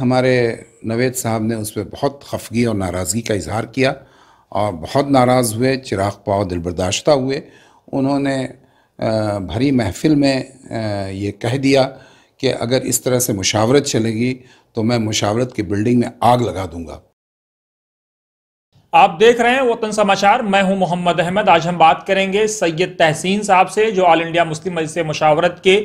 हमारे नवेद साहब ने उस पर बहुत खफगी और नाराज़गी का इजहार किया और बहुत नाराज़ हुए चिराग पाव दिल बर्दाश्ता हुए उन्होंने भरी महफिल में ये कह दिया कि अगर इस तरह से मुशावरत चलेगी तो मैं मुशावरत की बिल्डिंग में आग लगा दूंगा आप देख रहे हैं वतन समाचार मैं हूं मोहम्मद अहमद आज हम बात करेंगे सैयद तहसीन साहब से जो ऑल इंडिया मुस्लिम मजलिस मुशावरत के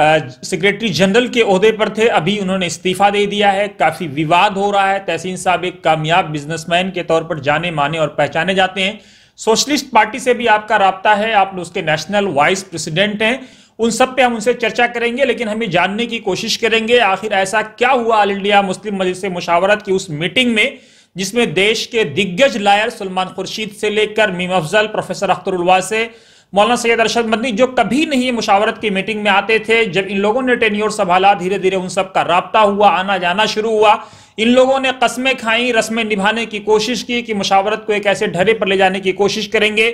सेक्रेटरी जनरल के अहदे पर थे अभी उन्होंने इस्तीफा दे दिया है काफी विवाद हो रहा है तहसीन साहब एक कामयाब बिजनेसमैन के तौर पर जाने माने और पहचाने जाते हैं सोशलिस्ट पार्टी से भी आपका रहा है आप उसके नेशनल वाइस प्रेसिडेंट हैं उन सब पे हम उनसे चर्चा करेंगे लेकिन हमें जानने की कोशिश करेंगे आखिर ऐसा क्या हुआ ऑल इंडिया मुस्लिम मजलिस मुशावरत की उस मीटिंग में जिसमें देश के दिग्गज लायर सलमान खुर्शीद से लेकर मीम अफजल प्रोफेसर अख्तरवा से मौलाना सैयद अरशद मदनी जो कभी नहीं मुशावरत की मीटिंग में आते थे जब इन लोगों ने टेन्योर संभाला धीरे धीरे उन सब का रबता हुआ आना जाना शुरू हुआ इन लोगों ने कस्में खाई रस्में निभाने की कोशिश की कि मुशावरत को एक ऐसे ढरे पर ले जाने की कोशिश करेंगे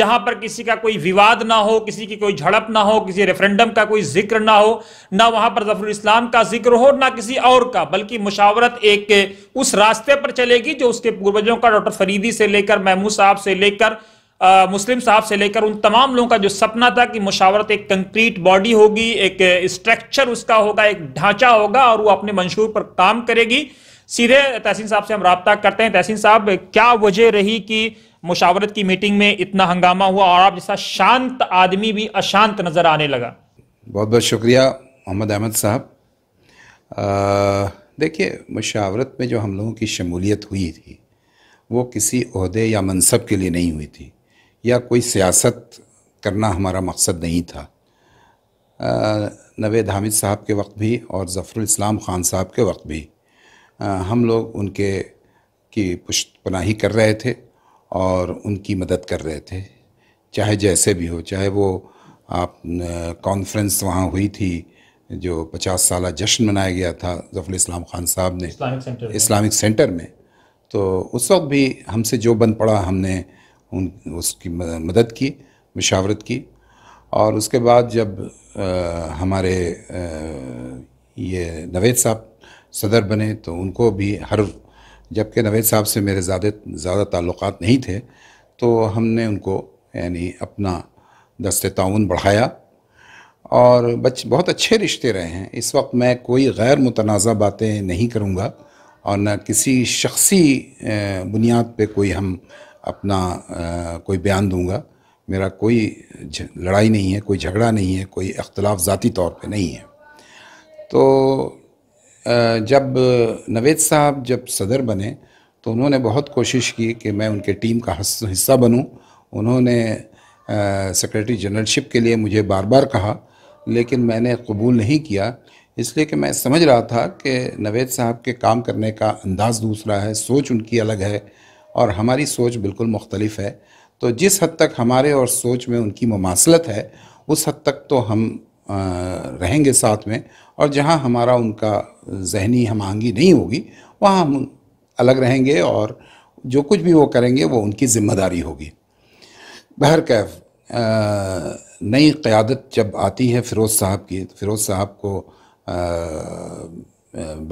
जहां पर किसी का कोई विवाद ना हो किसी की कोई झड़प ना हो किसी रेफरेंडम का कोई जिक्र ना हो ना वहां पर जफर इस्लाम का जिक्र हो ना किसी और का बल्कि मुशावरत एक उस रास्ते पर चलेगी जो उसके पूर्वजों का डॉक्टर फरीदी से लेकर महमूद साहब से लेकर मुस्लिम साहब से लेकर उन तमाम लोगों का जो सपना था कि मुशावरत एक कंक्रीट बॉडी होगी एक स्ट्रक्चर उसका होगा एक ढांचा होगा और वो अपने मंशूर पर काम करेगी सीधे तहसीन साहब से हम रबता करते हैं तहसीन साहब क्या वजह रही कि मुशावरत की मीटिंग में इतना हंगामा हुआ और आप जैसा शांत आदमी भी अशांत नज़र आने लगा बहुत बहुत शुक्रिया मोहम्मद अहमद साहब देखिए मुशावरत में जो हम लोगों की शमूलियत हुई थी वो किसी अहदे या मनसब के लिए नहीं हुई थी या कोई सियासत करना हमारा मकसद नहीं था नवेद हामिद साहब के वक्त भी और ज़फ़र इस्लाम ख़ान साहब के वक्त भी आ, हम लोग उनके की पुष्ट पनाही कर रहे थे और उनकी मदद कर रहे थे चाहे जैसे भी हो चाहे वो आप कॉन्फ्रेंस वहाँ हुई थी जो पचास साल जश्न मनाया गया था ज़फ़र इस्लाम ख़ान साहब ने इस्लामिक सेंटर, इस्लामिक सेंटर में तो उस वक्त भी हमसे जो बन पड़ा हमने उन उसकी मदद की मशावरत की और उसके बाद जब आ, हमारे आ, ये नवेद साहब सदर बने तो उनको भी हर जबकि नवेद साहब से मेरे ज़्यादा ज़्यादा ताल्लुक नहीं थे तो हमने उनको यानी अपना दस्ते ताउन बढ़ाया और बच बहुत अच्छे रिश्ते रहे हैं इस वक्त मैं कोई गैर मुतनाज़ बातें नहीं करूँगा और न किसी शख्सी बुनियाद पे कोई हम अपना आ, कोई बयान दूंगा मेरा कोई ज, लड़ाई नहीं है कोई झगड़ा नहीं है कोई अख्तिलाफ़ ज़ाती तौर पे नहीं है तो आ, जब नवेद साहब जब सदर बने तो उन्होंने बहुत कोशिश की कि मैं उनके टीम का हिस्सा बनूं उन्होंने सेक्रेटरी जनरलशिप के लिए मुझे बार बार कहा लेकिन मैंने कबूल नहीं किया इसलिए कि मैं समझ रहा था कि नवेद साहब के काम करने का अंदाज़ दूसरा है सोच उनकी अलग है और हमारी सोच बिल्कुल मुख्तलिफ है तो जिस हद तक हमारे और सोच में उनकी ममासलत है उस हद तक तो हम रहेंगे साथ में और जहाँ हमारा उनका जहनी हम आहंगी नहीं होगी वहाँ हम अलग रहेंगे और जो कुछ भी वो करेंगे वो उनकी ज़िम्मेदारी होगी बहर कैफ नई क़्यादत जब आती है फ़िरोज़ साहब की तो फ़िरोज़ साहब को आ,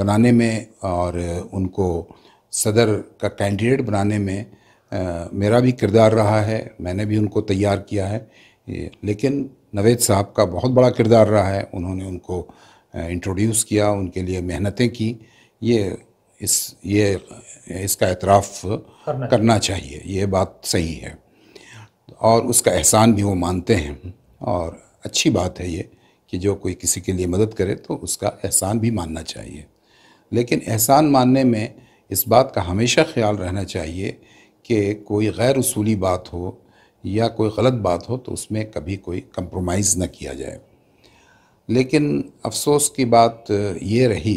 बनाने में और उनको सदर का कैंडिडेट बनाने में आ, मेरा भी किरदार रहा है मैंने भी उनको तैयार किया है लेकिन नवेद साहब का बहुत बड़ा किरदार रहा है उन्होंने उनको इंट्रोड्यूस किया उनके लिए मेहनतें की ये इस ये इसका एतराफ़ करना, करना चाहिए ये बात सही है और उसका एहसान भी वो मानते हैं और अच्छी बात है ये कि जो कोई किसी के लिए मदद करे तो उसका एहसान भी मानना चाहिए लेकिन एहसान मानने में इस बात का हमेशा ख्याल रहना चाहिए कि कोई गैर उसूली बात हो या कोई गलत बात हो तो उसमें कभी कोई कंप्रोमाइज़ न किया जाए लेकिन अफसोस की बात ये रही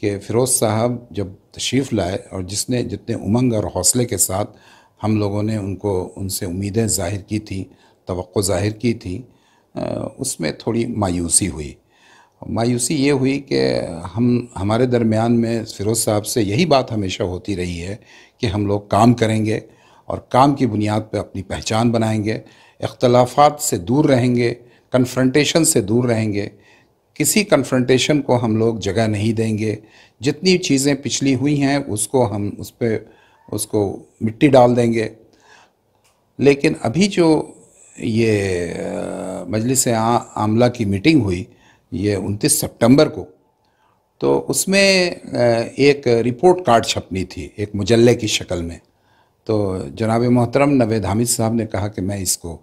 कि फ़िरोज़ साहब जब तशरीफ़ लाए और जिसने जितने उमंग और हौसले के साथ हम लोगों ने उनको उनसे उम्मीदें ज़ाहिर की थी तो ज़ाहिर की थी उसमें थोड़ी मायूसी हुई मायूसी ये हुई कि हम हमारे दरमियान में फिरोज साहब से यही बात हमेशा होती रही है कि हम लोग काम करेंगे और काम की बुनियाद पर अपनी पहचान बनाएंगे अख्तलाफात से दूर रहेंगे कन्फ्रंटेशन से दूर रहेंगे किसी कन्फ्रंटेशन को हम लोग जगह नहीं देंगे जितनी चीज़ें पिछली हुई हैं उसको हम उस पर उसको मिट्टी डाल देंगे लेकिन अभी जो ये मजलिस आमला की मीटिंग हुई ये 29 सितंबर को तो उसमें एक रिपोर्ट कार्ड छपनी थी एक मुजल्ले की शक्ल में तो जनाब मोहतरम नवेद हामिद साहब ने कहा कि मैं इसको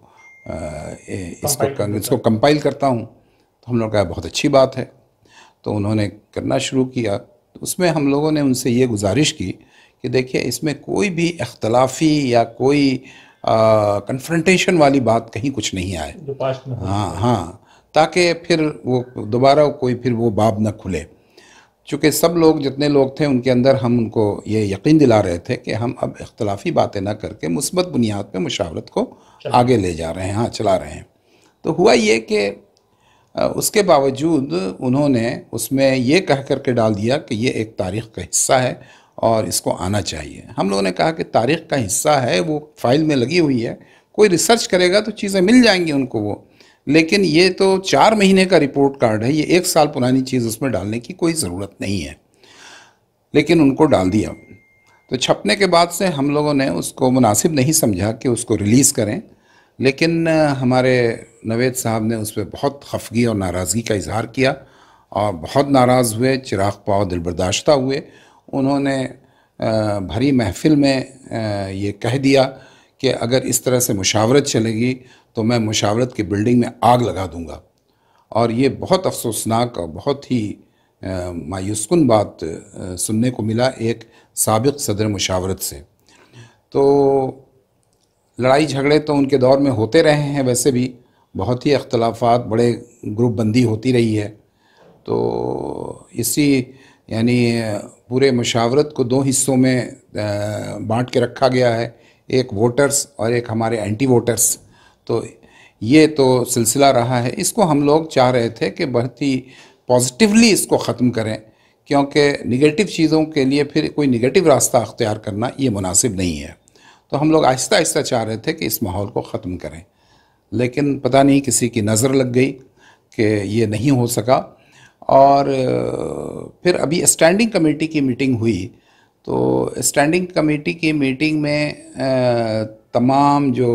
इसको इसको कंपाइल करता हूँ तो हम लोग कहा बहुत अच्छी बात है तो उन्होंने करना शुरू किया तो उसमें हम लोगों ने उनसे ये गुजारिश की कि देखिए इसमें कोई भी अख्तलाफी या कोई कन्फ्रंटेशन वाली बात कहीं कुछ नहीं आए हाँ हाँ ताकि फिर वो दोबारा कोई फिर वो बाब न खुले चूँकि सब लोग जितने लोग थे उनके अंदर हम उनको ये यकीन दिला रहे थे कि हम अब इख्तलाफी बातें ना करके मुस्बत बुनियाद पर मुशावरत को आगे ले जा रहे हैं हाँ चला रहे हैं तो हुआ ये कि उसके बावजूद उन्होंने उसमें ये कह कर के डाल दिया कि ये एक तारीख़ का हिस्सा है और इसको आना चाहिए हम लोगों ने कहा कि तारीख़ का हिस्सा है वो फाइल में लगी हुई है कोई रिसर्च करेगा तो चीज़ें मिल जाएंगी उनको वो लेकिन ये तो चार महीने का रिपोर्ट कार्ड है ये एक साल पुरानी चीज़ उसमें डालने की कोई ज़रूरत नहीं है लेकिन उनको डाल दिया तो छपने के बाद से हम लोगों ने उसको मुनासिब नहीं समझा कि उसको रिलीज़ करें लेकिन हमारे नवेद साहब ने उस पर बहुत खफगी और नाराज़गी का इजहार किया और बहुत नाराज़ हुए चिराग पाव दिलबर्दाश्ता हुए उन्होंने भरी महफिल में ये कह दिया कि अगर इस तरह से मुशावरत चलेगी तो मैं मुशावरत की बिल्डिंग में आग लगा दूँगा और ये बहुत अफसोसनाक और बहुत ही मायूसकुन बात सुनने को मिला एक सबक सदर मुशावरत से तो लड़ाई झगड़े तो उनके दौर में होते रहे हैं वैसे भी बहुत ही अख्तलाफात बड़े ग्रुप बंदी होती रही है तो इसी यानी पूरे मुशावरत को दो हिस्सों में बांट के रखा गया है एक वोटर्स और एक हमारे एंटी वोटर्स तो ये तो सिलसिला रहा है इसको हम लोग चाह रहे थे कि बहुत ही पॉजिटिवली इसको ख़त्म करें क्योंकि निगेटिव चीज़ों के लिए फिर कोई निगेटिव रास्ता अख्तियार करना ये मुनासिब नहीं है तो हम लोग आहिस्ता आहिस्ता चाह रहे थे कि इस माहौल को ख़त्म करें लेकिन पता नहीं किसी की नज़र लग गई कि ये नहीं हो सका और फिर अभी स्टैंडिंग कमेटी की मीटिंग हुई तो स्टैंडिंग कमेटी की मीटिंग में तमाम जो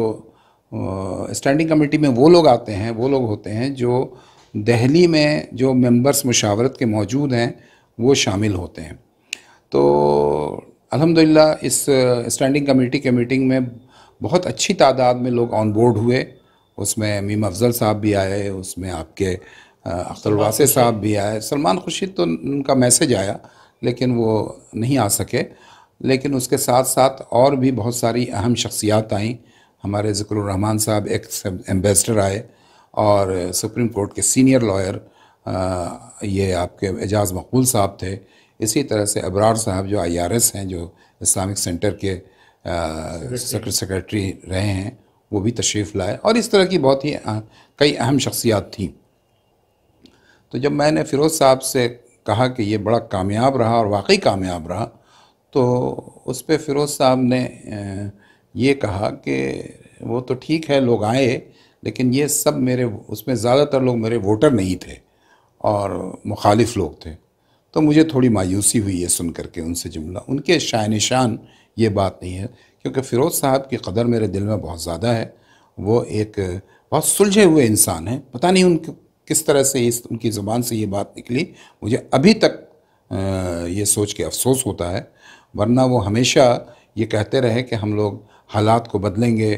स्टैंडिंग कमेटी में वो लोग आते हैं वो लोग होते हैं जो दहली में जो मेंबर्स मुशावरत के मौजूद हैं वो शामिल होते हैं तो अल्हम्दुलिल्लाह इस स्टैंडिंग कमेटी के मीटिंग में बहुत अच्छी तादाद में लोग ऑन बोर्ड हुए उसमें मीम अफजल साहब भी आए उसमें आपके वास साहब भी आए सलमान खुर्शीद तो उनका मैसेज आया लेकिन वो नहीं आ सके लेकिन उसके साथ साथ और भी बहुत सारी अहम शख्सियात आईं हमारे ज़िक्रमान साहब एक एम्बेसडर आए और सुप्रीम कोर्ट के सीनियर लॉयर ये आपके एजाज मकबूल साहब थे इसी तरह से अबरार साहब जो आई हैं जो इस्लामिक सेंटर के सेक्रेटरी रहे हैं वो भी तशरीफ़ लाए और इस तरह की बहुत ही कई अहम शख्सियात थी तो जब मैंने फ़िरोज़ साहब से कहा कि ये बड़ा कामयाब रहा और वाकई कामयाब रहा तो उस पर फ़िरोज़ साहब ने ये कहा कि वो तो ठीक है लोग आए लेकिन ये सब मेरे उसमें ज़्यादातर लोग मेरे वोटर नहीं थे और मुखालिफ लोग थे तो मुझे थोड़ी मायूसी हुई है सुन करके उनसे जुमला उनके शाय निशान ये बात नहीं है क्योंकि फ़िरोज़ साहब की कदर मेरे दिल में बहुत ज़्यादा है वो एक बहुत सुलझे हुए इंसान हैं पता नहीं उनके किस तरह से इस उनकी ज़ुबान से ये बात निकली मुझे अभी तक ये सोच के अफसोस होता है वरना वो हमेशा ये कहते रहे कि हम लोग हालात को बदलेंगे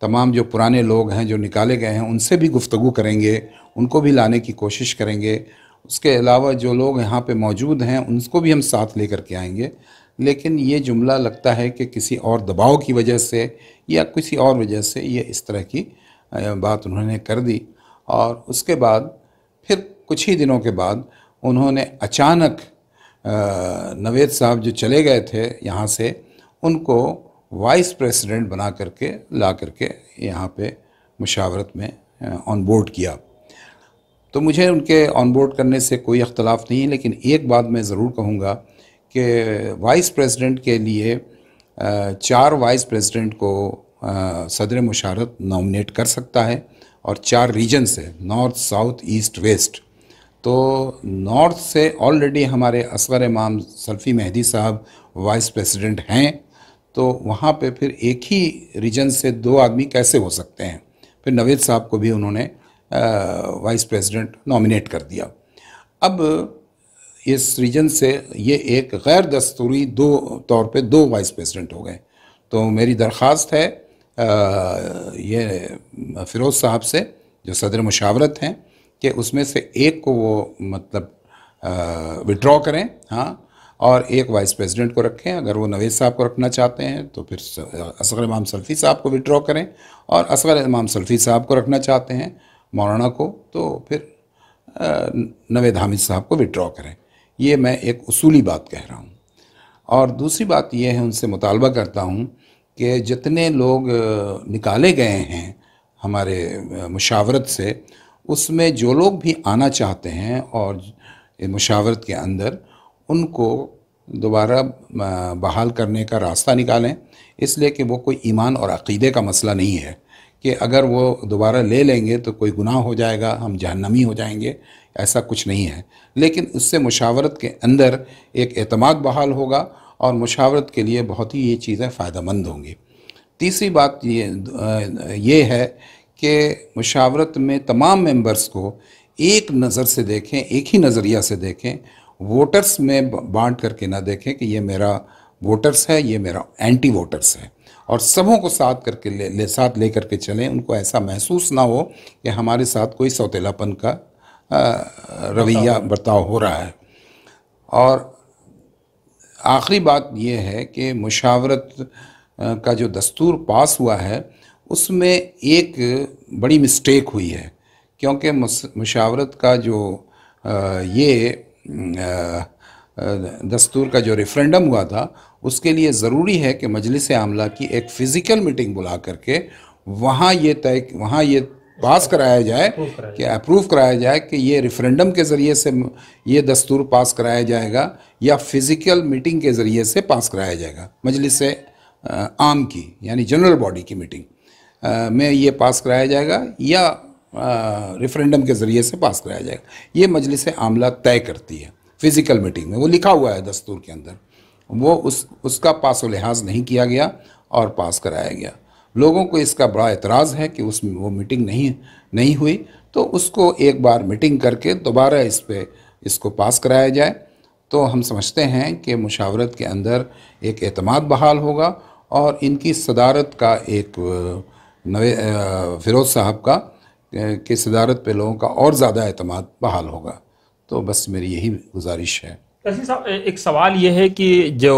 तमाम जो पुराने लोग हैं जो निकाले गए हैं उनसे भी गुफ्तु करेंगे उनको भी लाने की कोशिश करेंगे उसके अलावा जो लोग यहाँ पे मौजूद हैं उनको भी हम साथ ले के आएंगे लेकिन ये जुमला लगता है कि किसी और दबाव की वजह से या किसी और वजह से ये इस तरह की बात उन्होंने कर दी और उसके बाद फिर कुछ ही दिनों के बाद उन्होंने अचानक नवेद साहब जो चले गए थे यहाँ से उनको वाइस प्रेसिडेंट बना करके ला करके यहाँ पे मुशावरत में ऑन बोर्ड किया तो मुझे उनके ऑन बोर्ड करने से कोई अख्तलाफ नहीं है लेकिन एक बात मैं ज़रूर कहूँगा कि वाइस प्रेसिडेंट के लिए चार वाइस प्रेसिडेंट को सदर मुशारत नॉमिनेट कर सकता है और चार रीजन से नॉर्थ साउथ ईस्ट वेस्ट तो नॉर्थ से ऑलरेडी हमारे असगर इमाम सल्फ़ी मेहदी साहब वाइस प्रेसिडेंट हैं तो वहाँ पे फिर एक ही रीजन से दो आदमी कैसे हो सकते हैं फिर नवेद साहब को भी उन्होंने वाइस प्रेसिडेंट नॉमिनेट कर दिया अब इस रीजन से ये एक गैर दस्तूरी दो तौर पे दो वाइस प्रेसिडेंट हो गए तो मेरी दरख्वास्त है आ, ये फ़िरोज़ साहब से जो सदर मशावरत हैं कि उसमें से एक को वो मतलब विड्रॉ करें हाँ और एक वाइस प्रेसिडेंट को रखें अगर वो नवेद साहब को रखना चाहते हैं तो फिर असगर इमाम सल्फ़ी साहब को विड्रॉ करें और असगर इमाम सल्फ़ी साहब को रखना चाहते हैं मौलाना को तो फिर नवेद हामिद साहब को विड्रॉ करें ये मैं एक असूली बात कह रहा हूँ और दूसरी बात यह है उनसे मुतालबा करता हूँ कि जितने लोग निकाले गए हैं हमारे मुशावरत से उसमें जो लोग भी आना चाहते हैं और मुशावरत के अंदर उनको दोबारा बहाल करने का रास्ता निकालें इसलिए कि वो कोई ईमान और अकीदे का मसला नहीं है कि अगर वो दोबारा ले लेंगे तो कोई गुनाह हो जाएगा हम जहन्नमी हो जाएंगे ऐसा कुछ नहीं है लेकिन उससे मुशावरत के अंदर एक अतमाद बहाल होगा और मुशावरत के लिए बहुत ही ये चीज़ें फ़ायदेमंद होंगी तीसरी बात ये ये है कि मुशावरत में तमाम मेंबर्स को एक नज़र से देखें एक ही नज़रिया से देखें वोटर्स में बांट करके ना देखें कि ये मेरा वोटर्स है ये मेरा एंटी वोटर्स है और सबों को साथ करके ले, ले साथ ले करके चलें उनको ऐसा महसूस ना हो कि हमारे साथ कोई सौतेलापन का रवैया बर्ताव हो रहा है और आखिरी बात यह है कि मुशावरत का जो दस्तूर पास हुआ है उसमें एक बड़ी मिस्टेक हुई है क्योंकि मुशावरत का जो ये दस्तूर का जो रेफरेंडम हुआ था उसके लिए ज़रूरी है कि मजलिस आमला की एक फ़िज़िकल मीटिंग बुला करके वहाँ ये तय वहाँ ये पास कराया जाए कि अप्रूव कराया जाए कि ये रेफरेंडम के ज़रिए से ये दस्तूर पास कराया जाएगा या फिज़िकल मीटिंग के ज़रिए से पास कराया जाएगा मजलिस आम की यानी जनरल बॉडी की मीटिंग में ये पास कराया जाएगा या रेफरेंडम के ज़रिए से पास कराया जाएगा ये मजलिस आमला तय करती है फिज़िकल मीटिंग में वो लिखा हुआ है दस्तूर के अंदर वो उस उसका पास लिहाज नहीं किया गया और पास कराया गया लोगों को इसका बड़ा एतराज़ है कि उस वो मीटिंग नहीं नहीं हुई तो उसको एक बार मीटिंग करके दोबारा इस पर इसको पास कराया जाए तो हम समझते हैं कि मुशावरत के अंदर एक अतमाद बहाल होगा और इनकी सदारत का एक नवे फ़िरोज़ साहब का के सदारत पे लोगों का और ज़्यादा अहतमाद बहाल होगा तो बस मेरी यही गुजारिश है कैसी साहब एक सवाल यह है कि जो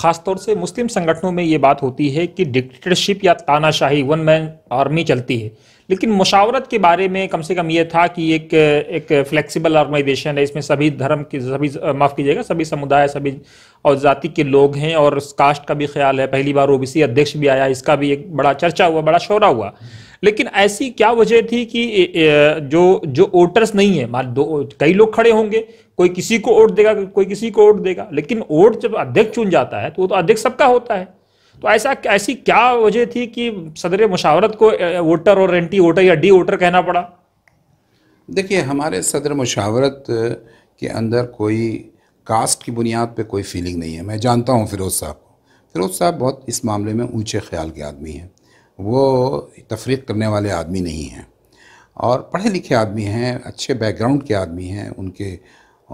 ख़ास तौर से मुस्लिम संगठनों में ये बात होती है कि डिक्टेटरशिप या तानाशाही वन मैन आर्मी चलती है लेकिन मुशावरत के बारे में कम से कम ये था कि एक एक फ्लेक्सिबल ऑर्गेनाइजेशन है इसमें सभी धर्म की सभी माफ़ कीजिएगा सभी समुदाय सभी और जाति के लोग हैं और कास्ट का भी ख्याल है पहली बार ओबीसी अध्यक्ष भी आया इसका भी एक बड़ा चर्चा हुआ बड़ा शोरा हुआ लेकिन ऐसी क्या वजह थी कि जो जो वोटर्स नहीं है मान दो कई लोग खड़े होंगे कोई किसी को वोट देगा कोई किसी को वोट देगा लेकिन वोट जब अध्यक्ष चुन जाता है तो वो तो अध्यक्ष सबका होता है तो ऐसा ऐसी क्या वजह थी कि सदर मुशावरत को वोटर और एंटी वोटर या डी वोटर कहना पड़ा देखिए हमारे सदर मुशावरत के अंदर कोई कास्ट की बुनियाद पे कोई फीलिंग नहीं है मैं जानता हूँ फिरोज़ साहब को फिरोज़ साहब बहुत इस मामले में ऊंचे ख्याल के आदमी हैं वो तफरीक करने वाले आदमी नहीं हैं और पढ़े लिखे आदमी हैं अच्छे बैकग्राउंड के आदमी हैं उनके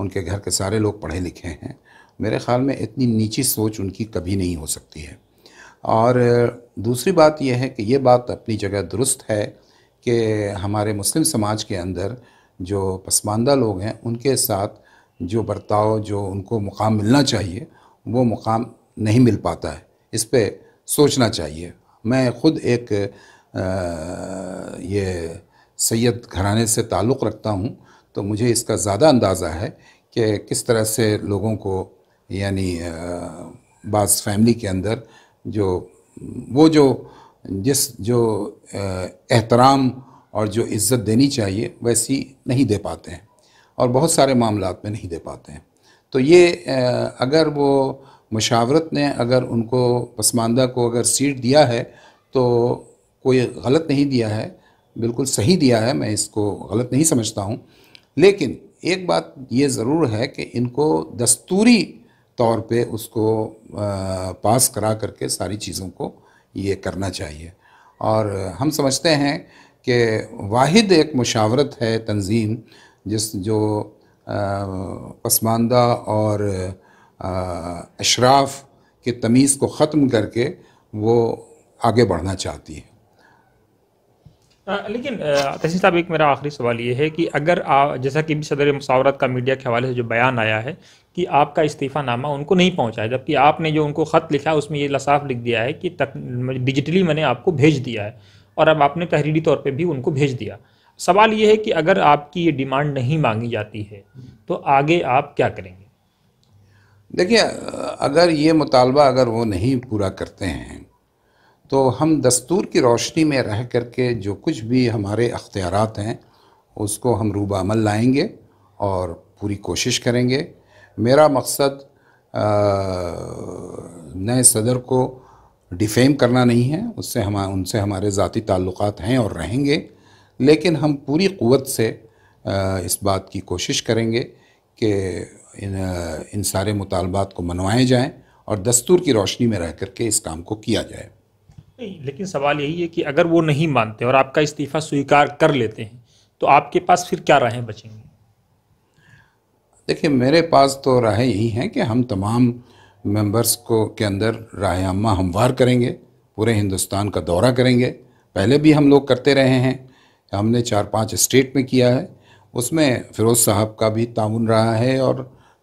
उनके घर के सारे लोग पढ़े लिखे हैं मेरे ख़्याल में इतनी नीची सोच उनकी कभी नहीं हो सकती है और दूसरी बात यह है कि ये बात अपनी जगह दुरुस्त है कि हमारे मुस्लिम समाज के अंदर जो पसमानदा लोग हैं उनके साथ जो बर्ताव जो उनको मुकाम मिलना चाहिए वो मुकाम नहीं मिल पाता है इस पर सोचना चाहिए मैं ख़ुद एक आ, ये सैयद घराने से ताल्लुक़ रखता हूँ तो मुझे इसका ज़्यादा अंदाज़ा है कि किस तरह से लोगों को यानी बास फैमिली के अंदर जो वो जो जिस जो एहतराम और जो इज़्ज़त देनी चाहिए वैसी नहीं दे पाते हैं और बहुत सारे मामलों में नहीं दे पाते हैं तो ये अगर वो मशावरत ने अगर उनको पसमानदा को अगर सीट दिया है तो कोई गलत नहीं दिया है बिल्कुल सही दिया है मैं इसको गलत नहीं समझता हूँ लेकिन एक बात ये ज़रूर है कि इनको दस्तूरी तौर पे उसको पास करा करके सारी चीज़ों को ये करना चाहिए और हम समझते हैं कि वाहिद एक मशावरत है तंजीम जिस जो पसमानदा और अशराफ के तमीज़ को ख़त्म करके वो आगे बढ़ना चाहती है लेकिन तहसील साहब एक मेरा आखिरी सवाल ये है कि अगर आ, जैसा कि सदर मशावरत का मीडिया के हवाले से जो बयान आया है कि आपका इस्तीफ़ा नामा उनको नहीं पहुंचा है जबकि आपने जो उनको ख़त लिखा है उसमें ये लसाफ लिख दिया है कि तक डिजिटली मैंने आपको भेज दिया है और अब आपने तहरीरी तौर पर भी उनको भेज दिया सवाल ये है कि अगर आपकी ये डिमांड नहीं मांगी जाती है तो आगे आप क्या करेंगे देखिए अगर ये मुतालबा अगर वो नहीं पूरा करते हैं तो हम दस्तूर की रोशनी में रह कर के जो कुछ भी हमारे अख्तियार हैं उसको हम रूब अमल लाएंगे और पूरी कोशिश करेंगे मेरा मकसद नए सदर को डिफेम करना नहीं है उससे हम उनसे हमारे ज़ाती ताल्लुक़ हैं और रहेंगे लेकिन हम पूरी क़वत से इस बात की कोशिश करेंगे कि इन इन सारे मुतालबात को मनवाए जाएँ और दस्तूर की रोशनी में रह करके इस काम को किया जाए नहीं लेकिन सवाल यही है कि अगर वो नहीं मानते और आपका इस्तीफ़ा स्वीकार कर लेते हैं तो आपके पास फिर क्या राहें बचेंगी देखिए मेरे पास तो राय यही हैं कि हम तमाम मेंबर्स को के अंदर राह आमा हमवार करेंगे पूरे हिंदुस्तान का दौरा करेंगे पहले भी हम लोग करते रहे हैं हमने चार पांच स्टेट में किया है उसमें फिरोज़ साहब का भी ताउन रहा है और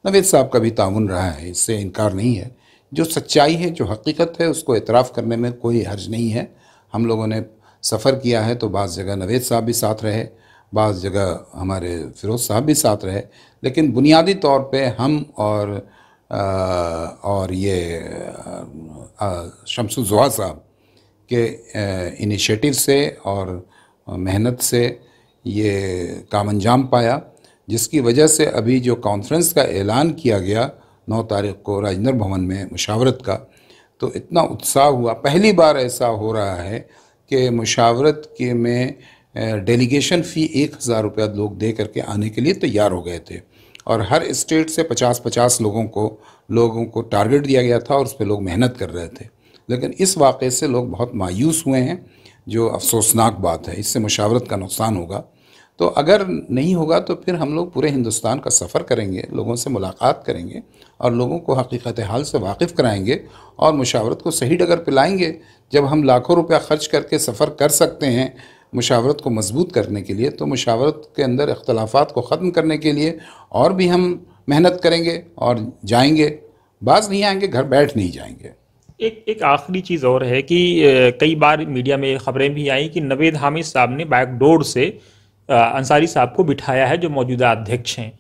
नवेद साहब का भी ताउन रहा है इससे इनकार नहीं है जो सच्चाई है जो हकीकत है उसको एतराफ़ करने में कोई हर्ज नहीं है हम लोगों ने सफ़र किया है तो बाज़ जगह नवेद साहब भी साथ रहे बाज़ जगह हमारे फिरोज़ साहब भी साथ रहे लेकिन बुनियादी तौर पे हम और आ, और ये शमसुजुआ साहब के इनिशिएटिव से और मेहनत से ये काम अंजाम पाया जिसकी वजह से अभी जो कॉन्फ्रेंस का ऐलान किया गया नौ तारीख को राजेंद्र भवन में मुशावरत का तो इतना उत्साह हुआ पहली बार ऐसा हो रहा है कि मुशावरत के में डेलीगेशन फ़ी एक हज़ार रुपया लोग दे करके आने के लिए तैयार हो गए थे और हर स्टेट से पचास पचास लोगों को लोगों को टारगेट दिया गया था और उस पर लोग मेहनत कर रहे थे लेकिन इस वाक़े से लोग बहुत मायूस हुए हैं जो अफसोसनाक बात है इससे मुशावरत का नुकसान होगा तो अगर नहीं होगा तो फिर हम लोग पूरे हिंदुस्तान का सफ़र करेंगे लोगों से मुलाकात करेंगे और लोगों को हकीकत हाल से वाकिफ़ कराएंगे और मुशावरत को सही डगर पिलाएंगे जब हम लाखों रुपया ख़र्च करके सफ़र कर सकते हैं मुशावरत को मजबूत करने के लिए तो मुशावरत के अंदर अख्तलाफात को ख़त्म करने के लिए और भी हम मेहनत करेंगे और जाएंगे बाज नहीं आएंगे घर बैठ नहीं जाएंगे एक एक आखिरी चीज़ और है कि कई बार मीडिया में खबरें भी आई कि नवेद हामिद साहब ने बैकडोर से अंसारी साहब को बिठाया है जो मौजूदा अध्यक्ष हैं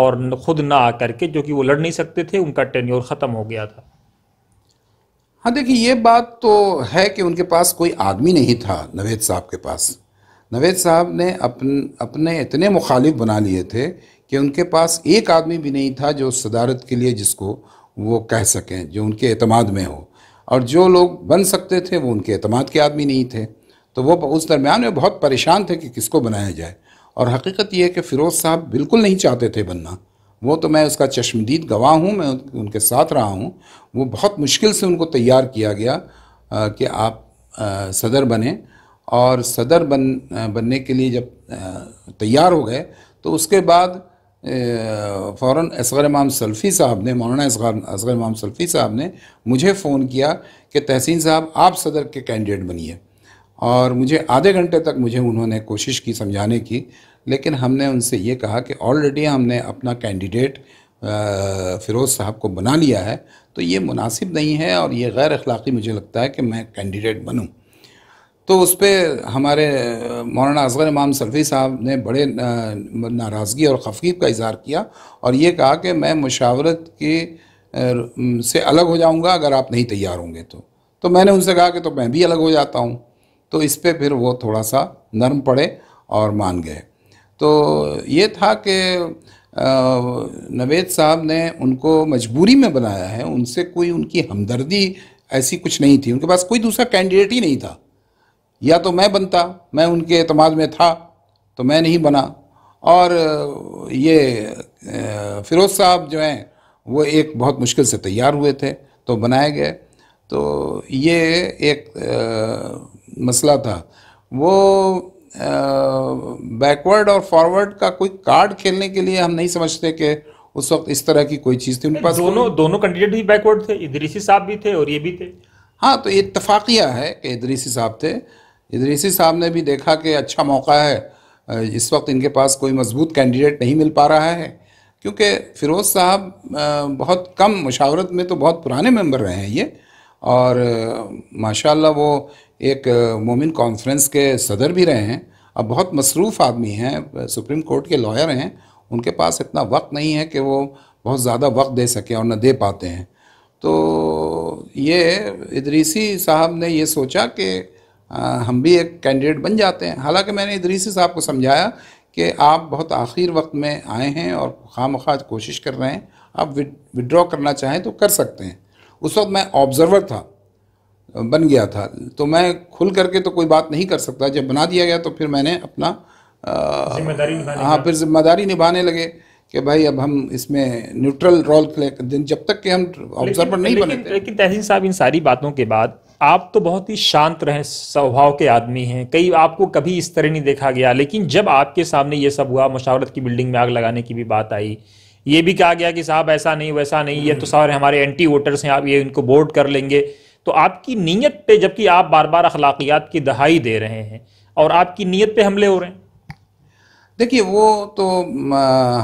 और ख़ुद ना आकर के जो कि वो लड़ नहीं सकते थे उनका टेन्योर ख़त्म हो गया था हाँ देखिए ये बात तो है कि उनके पास कोई आदमी नहीं था नवेद साहब के पास नवेद साहब ने अपन अपने इतने मुखालिफ बना लिए थे कि उनके पास एक आदमी भी नहीं था जो सदारत के लिए जिसको वो कह सकें जो उनके अतमाद में हो और जो लोग बन सकते थे वो उनके अतमाद के आदमी नहीं थे तो वो उस दरमियान में बहुत परेशान थे कि किसको बनाया जाए और हकीकत यह है कि फ़िरोज़ साहब बिल्कुल नहीं चाहते थे बनना वो तो मैं उसका चश्मदीद गवाह हूँ मैं उनके साथ रहा हूँ वो बहुत मुश्किल से उनको तैयार किया गया आ, कि आप आ, सदर बने और सदर बन बनने के लिए जब तैयार हो गए तो उसके बाद फ़ौर असगर इमाम सल्फ़ी साहब ने मौलाना असगर असगर इमाम सल्फ़ी साहब ने मुझे फ़ोन किया कि तहसीन साहब आप सदर के कैंडिडेट बनिए और मुझे आधे घंटे तक मुझे उन्होंने कोशिश की समझाने की लेकिन हमने उनसे ये कहा कि ऑलरेडी हमने अपना कैंडिडेट फ़िरोज़ साहब को बना लिया है तो ये मुनासिब नहीं है और ये गैर अखलाक़ी मुझे लगता है कि मैं कैंडिडेट बनूँ तो उस पर हमारे मौलाना असगर इमाम सरफी साहब ने बड़े नाराज़गी और खफीब का इजहार किया और ये कहा कि मैं मुशावरत के से अलग हो जाऊंगा अगर आप नहीं तैयार होंगे तो तो मैंने उनसे कहा कि तो मैं भी अलग हो जाता हूँ तो इस पर फिर वो थोड़ा सा नरम पड़े और मान गए तो ये था कि नवेद साहब ने उनको मजबूरी में बनाया है उनसे कोई उनकी हमदर्दी ऐसी कुछ नहीं थी उनके पास कोई दूसरा कैंडिडेट ही नहीं था या तो मैं बनता मैं उनके अतमाद में था तो मैं नहीं बना और ये फिरोज साहब जो हैं वो एक बहुत मुश्किल से तैयार हुए थे तो बनाए गए तो ये एक मसला था वो बैकवर्ड और फॉरवर्ड का कोई कार्ड खेलने के लिए हम नहीं समझते कि उस वक्त इस तरह की कोई चीज़ थी उनके पास दोनों दोनों कैंडिडेट भी बैकवर्ड थे इदरीसी साहब भी थे और ये भी थे हाँ तो ये इतफाक़िया है कि इदरीसी साहब थे इदरीसी साहब ने भी देखा कि अच्छा मौका है इस वक्त इनके पास कोई मजबूत कैंडिडेट नहीं मिल पा रहा है क्योंकि फ़िरोज़ साहब बहुत कम मशावरत में तो बहुत पुराने मेंबर रहे हैं ये और माशाल्लाह वो एक मोमिन कॉन्फ्रेंस के सदर भी रहे हैं अब बहुत मसरूफ़ आदमी हैं सुप्रीम कोर्ट के लॉयर हैं उनके पास इतना वक्त नहीं है कि वो बहुत ज़्यादा वक्त दे सकें और न दे पाते हैं तो ये इदरीसी साहब ने ये सोचा कि हम भी एक कैंडिडेट बन जाते हैं हालांकि मैंने इदरीसी साहब को समझाया कि आप बहुत आखिर वक्त में आए हैं और खाम खाज कोशिश कर रहे हैं आप विड्रॉ करना चाहें तो कर सकते हैं उस वक्त मैं ऑब्ज़रवर था बन गया था तो मैं खुल करके तो कोई बात नहीं कर सकता जब बना दिया गया तो फिर मैंने अपना हाँ फिर जिम्मेदारी निभाने लगे कि भाई अब हम इसमें न्यूट्रल रोल प्ले जब तक कि हम ऑब्जर्वर नहीं बने लेकिन, लेकिन तहसीन साहब इन सारी बातों के बाद आप तो बहुत ही शांत रहे स्वभाव के आदमी हैं कई आपको कभी इस तरह नहीं देखा गया लेकिन जब आपके सामने ये सब हुआ मशावरत की बिल्डिंग में आग लगाने की भी बात आई ये भी कहा गया कि साहब ऐसा नहीं वैसा नहीं ये तो सारे हमारे एंटी वोटर्स हैं आप ये इनको बोर्ड कर लेंगे तो आपकी नीयत पे जबकि आप बार बार अखलाकियात की दहाई दे रहे हैं और आपकी नीयत पे हमले हो रहे हैं देखिए वो तो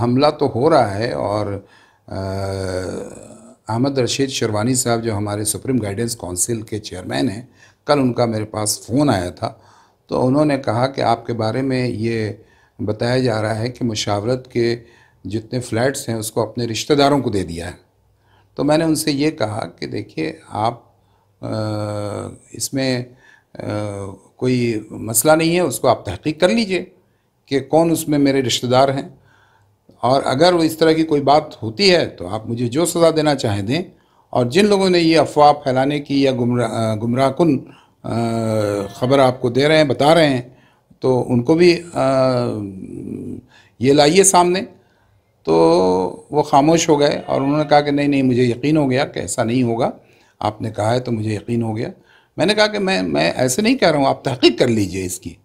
हमला तो हो रहा है और अहमद रशीद शर्वानी साहब जो हमारे सुप्रीम गाइडेंस काउंसिल के चेयरमैन हैं कल उनका मेरे पास फ़ोन आया था तो उन्होंने कहा कि आपके बारे में ये बताया जा रहा है कि मुशावरत के जितने फ्लैट्स हैं उसको अपने रिश्तेदारों को दे दिया है तो मैंने उनसे ये कहा कि देखिए आप इसमें कोई मसला नहीं है उसको आप तहकीक कर लीजिए कि कौन उसमें मेरे रिश्तेदार हैं और अगर इस तरह की कोई बात होती है तो आप मुझे जो सज़ा देना चाहें दें और जिन लोगों ने ये अफवाह फैलाने की या गुमरा गुमराह कन ख़बर आपको दे रहे हैं बता रहे हैं तो उनको भी आ, ये लाइए सामने तो वो खामोश हो गए और उन्होंने कहा कि नहीं नहीं मुझे यकीन हो गया कि ऐसा नहीं होगा आपने कहा है तो मुझे यकीन हो गया मैंने कहा कि मैं मैं ऐसे नहीं कह रहा हूँ आप तहकीक कर लीजिए इसकी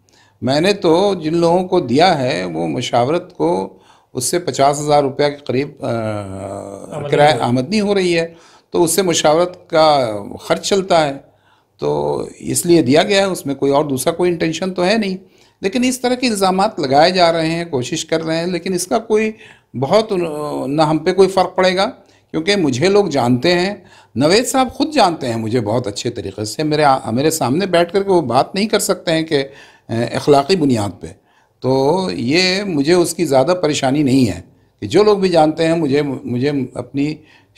मैंने तो जिन लोगों को दिया है वो मशावरत को उससे पचास हज़ार रुपये के करीब किराए आमदनी हो रही है तो उससे मशावरत का खर्च चलता है तो इसलिए दिया गया है उसमें कोई और दूसरा कोई इंटेंशन तो है नहीं लेकिन इस तरह के इल्ज़ाम लगाए जा रहे हैं कोशिश कर रहे हैं लेकिन इसका कोई बहुत ना हम पे कोई फ़र्क पड़ेगा क्योंकि मुझे लोग जानते हैं नवेद साहब खुद जानते हैं मुझे बहुत अच्छे तरीके से मेरे मेरे सामने बैठ कर के वो बात नहीं कर सकते हैं कि अखलाक़ी बुनियाद पे तो ये मुझे उसकी ज़्यादा परेशानी नहीं है कि जो लोग भी जानते हैं मुझे मुझे अपनी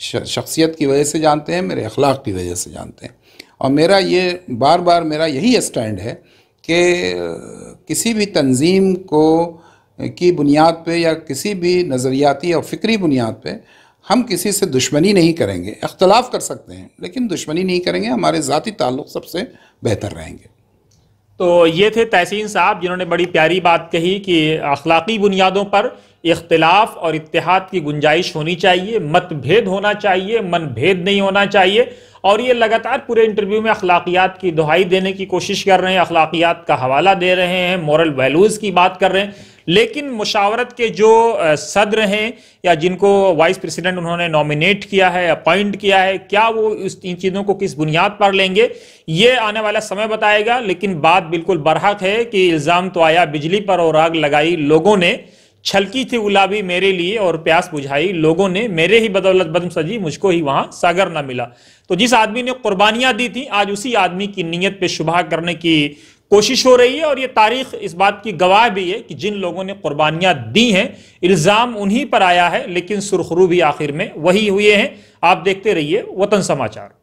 शख्सियत की वजह से जानते हैं मेरे अखलाक की वजह से जानते हैं और मेरा ये बार बार मेरा यही स्टैंड है कि किसी भी तंजीम को की बुनियाद पे या किसी भी नज़रियाती और फ़िक्री बुनियाद पे हम किसी से दुश्मनी नहीं करेंगे अख्तलाफ कर सकते हैं लेकिन दुश्मनी नहीं करेंगे हमारे ज़ाती ताल्लुक सबसे बेहतर रहेंगे तो ये थे तहसीन साहब जिन्होंने बड़ी प्यारी बात कही कि अखलाकी बुनियादों पर इख्तलाफ और इतिहाद की गुंजाइश होनी चाहिए मतभेद होना चाहिए मन भेद नहीं होना चाहिए और ये लगातार पूरे इंटरव्यू में अखलाकियात की दुहाई देने की कोशिश कर रहे हैं अखलाकियात का हवाला दे रहे हैं मॉरल वैल्यूज़ की बात कर रहे हैं लेकिन मुशावरत के जो सदर हैं या जिनको वाइस प्रेसिडेंट उन्होंने नॉमिनेट किया है अपॉइंट किया है क्या वो इस इन चीज़ों को किस बुनियाद पर लेंगे ये आने वाला समय बताएगा लेकिन बात बिल्कुल बरहक है कि इल्ज़ाम तो आया बिजली पर और आग लगाई लोगों ने छलकी थी गुलाबी मेरे लिए और प्यास बुझाई लोगों ने मेरे ही बदौलत बदम सजी मुझको ही वहां सागर ना मिला तो जिस आदमी ने कुर्बानियां दी थी आज उसी आदमी की नीयत पे शुभा करने की कोशिश हो रही है और ये तारीख इस बात की गवाह भी है कि जिन लोगों ने कुर्बानियां दी हैं इल्ज़ाम उन्हीं पर आया है लेकिन सुरखरू भी आखिर में वही हुए हैं आप देखते रहिए वतन समाचार